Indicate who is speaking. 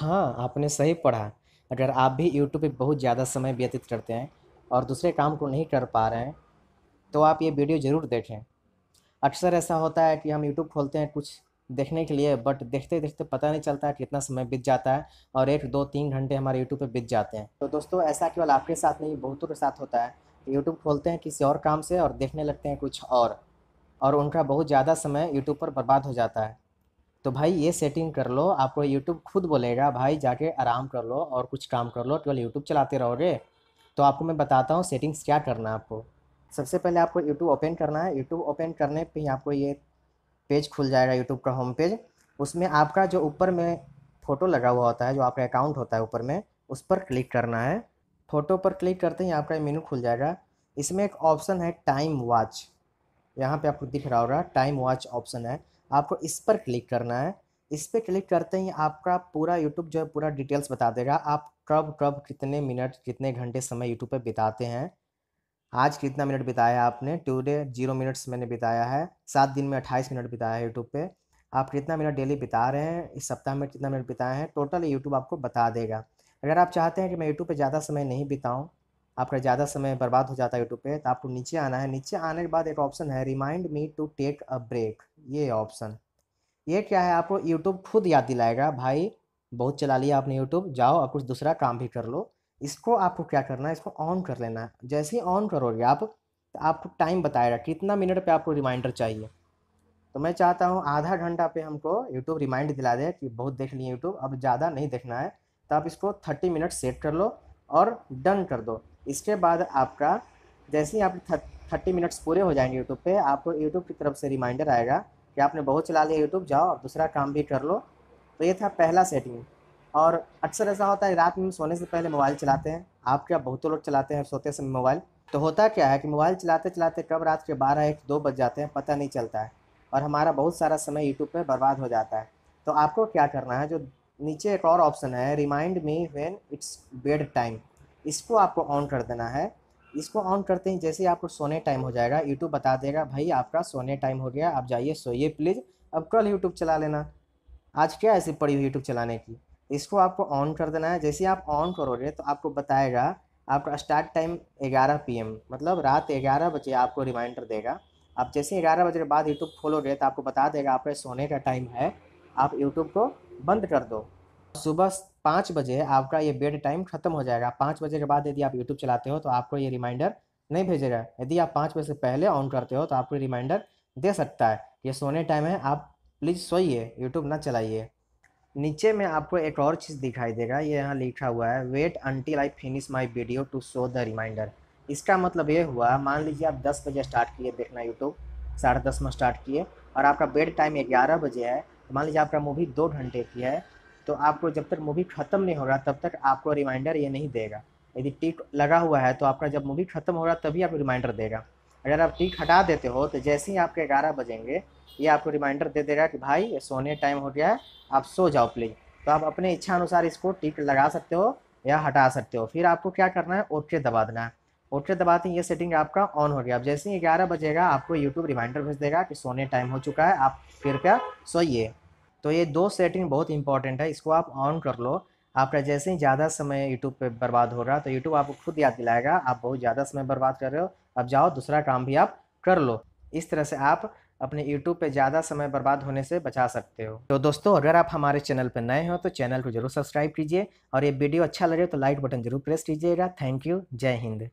Speaker 1: हाँ आपने सही पढ़ा अगर आप भी यूट्यूब पे बहुत ज़्यादा समय व्यतीत करते हैं और दूसरे काम को नहीं कर पा रहे हैं तो आप ये वीडियो ज़रूर देखें अक्सर ऐसा होता है कि हम यूट्यूब खोलते हैं कुछ देखने के लिए बट देखते देखते पता नहीं चलता है कितना समय बीत जाता है और एक दो तीन घंटे हमारे यूट्यूब पे बीत जाते हैं तो दोस्तों ऐसा केवल आपके साथ नहीं बहुतों के साथ होता है यूट्यूब खोलते हैं किसी और काम से और देखने लगते हैं कुछ और और उनका बहुत ज़्यादा समय यूट्यूब पर बर्बाद हो जाता है तो भाई ये सेटिंग कर लो आपको यूट्यूब खुद बोलेगा भाई जाके आराम कर लो और कुछ काम कर लो केवल यूट्यूब चलाते रहोगे तो आपको मैं बताता हूँ सेटिंग्स क्या करना है आपको सबसे पहले आपको यूट्यूब ओपन करना है यूट्यूब ओपन करने पर ही आपको ये पेज खुल जाएगा यूट्यूब का होम पेज उसमें आपका जो ऊपर में फ़ोटो लगा हुआ होता है जो आपका अकाउंट होता है ऊपर में उस पर क्लिक करना है फ़ोटो पर क्लिक करते ही आपका मेनू खुल जाएगा इसमें एक ऑप्शन है टाइम वॉच यहाँ पे आपको दिख रहा होगा टाइम वॉच ऑप्शन है आपको इस पर क्लिक करना है इस पर क्लिक करते ही आपका पूरा यूट्यूब जो है पूरा डिटेल्स बता देगा आप कब कब कितने मिनट कितने घंटे समय यूट्यूब पर बिताते हैं आज कितना मिनट बिताया आपने टूडे जीरो मिनट्स मैंने बिताया है सात दिन में अट्ठाईस मिनट बिताया है यूट्यूब पे आप कितना मिनट डेली बिता रहे हैं इस सप्ताह में कितना मिनट बिताए हैं टोटल यूट्यूब आपको बता देगा अगर आप चाहते हैं कि मैं यूट्यूब पे ज़्यादा समय नहीं बिताऊँ आपका ज़्यादा समय बर्बाद हो जाता है यूट्यूब पर तो आपको नीचे आना है नीचे आने के बाद एक ऑप्शन है remind me to take a break ये ऑप्शन ये क्या है आपको यूट्यूब खुद याद दिलाएगा भाई बहुत चला लिया आपने यूट्यूब जाओ और कुछ दूसरा काम भी कर लो इसको आपको क्या करना है इसको ऑन कर लेना है जैसे ही ऑन करोगे आप तो आपको टाइम बताएगा कितना मिनट पे आपको रिमाइंडर चाहिए तो मैं चाहता हूँ आधा घंटा पे हमको यूट्यूब रिमाइंड दिला दे कि बहुत देख लिए यूट्यूब अब ज़्यादा नहीं देखना है तो आप इसको थर्टी मिनट सेट कर लो और डन कर दो इसके बाद आपका जैसे ही आप थर्टी मिनट्स पूरे हो जाएंगे यूट्यूब पे आपको यूट्यूब की तरफ से रिमाइंडर आएगा कि आपने बहुत चला लिया यूट्यूब जाओ और दूसरा काम भी कर लो तो ये था पहला सेटिंग और अक्सर ऐसा होता है रात में सोने से पहले मोबाइल चलाते हैं आप क्या बहुत लोग चलाते हैं सोते समय मोबाइल तो होता क्या है कि मोबाइल चलाते चलाते कब रात के बारह एक दो बज जाते हैं पता नहीं चलता है और हमारा बहुत सारा समय यूट्यूब पर बर्बाद हो जाता है तो आपको क्या करना है जो नीचे एक और ऑप्शन है remind me when it's bed time इसको आपको ऑन कर देना है इसको ऑन करते ही जैसे आपको सोने टाइम हो जाएगा यूट्यूब बता देगा भाई आपका सोने टाइम हो गया आप जाइए सोइए प्लीज़ अब कल यूट्यूब चला लेना आज क्या ऐसी पड़ी हुई यूट्यूब चलाने की इसको आपको ऑन कर देना है जैसे आप ऑन करोगे तो आपको बताएगा आपका स्टार्ट टाइम ग्यारह पी मतलब रात ग्यारह बजे आपको रिमाइंडर देगा आप जैसे ग्यारह बजे के बाद यूट्यूब खोलोगे तो आपको बता देगा आपका सोने का टाइम है आप यूट्यूब को बंद कर दो सुबह पाँच बजे आपका ये बेड टाइम खत्म हो जाएगा पाँच बजे के बाद यदि आप यूट्यूब चलाते हो तो आपको ये रिमाइंडर नहीं भेजेगा यदि आप पाँच बजे से पहले ऑन करते हो तो आपको रिमाइंडर दे सकता है ये सोने टाइम है आप प्लीज़ सोइए यूट्यूब ना चलाइए नीचे में आपको एक और चीज़ दिखाई देगा ये यहाँ लिखा हुआ है wait until I finish my video to show the reminder इसका मतलब ये हुआ मान लीजिए आप दस बजे स्टार्ट किए देखना यूट्यूब साढ़े दस में स्टार्ट किए और आपका बेड टाइम ग्यारह बजे है मान लीजिए आपका मूवी दो घंटे की है तो आपको जब तक मूवी ख़त्म नहीं हो रहा तब तक आपको रिमाइंडर ये नहीं देगा यदि टिक लगा हुआ है तो आपका जब मूवी ख़त्म हो रहा तभी आपको रिमाइंडर देगा अगर आप टिक हटा देते हो तो जैसे ही आपके ग्यारह बजेंगे ये आपको रिमाइंडर दे देगा कि भाई सोने टाइम हो गया है आप सो जाओ प्लीज तो आप अपने इच्छा अनुसार इसको टिक लगा सकते हो या हटा सकते हो फिर आपको क्या करना है ओके दबा देना है ओके दबाते ही ये सेटिंग आपका ऑन हो गया अब जैसे ही ग्यारह बजेगा आपको यूट्यूब रिमाइंडर भेज देगा कि सोने टाइम हो चुका है आप फिर क्या सोइए तो ये दो सेटिंग बहुत इंपॉर्टेंट है इसको आप ऑन कर लो आपका जैसे ही ज़्यादा समय यूट्यूब पे बर्बाद हो रहा है तो यूट्यूब आपको खुद याद दिलाएगा आप बहुत ज़्यादा समय बर्बाद कर रहे हो अब जाओ दूसरा काम भी आप कर लो इस तरह से आप अपने यूट्यूब पे ज़्यादा समय बर्बाद होने से बचा सकते हो तो दोस्तों अगर आप हमारे चैनल पर नए हो तो चैनल को जरूर सब्सक्राइब कीजिए और ये वीडियो अच्छा लगे तो लाइक बटन जरूर प्रेस कीजिएगा थैंक यू जय हिंद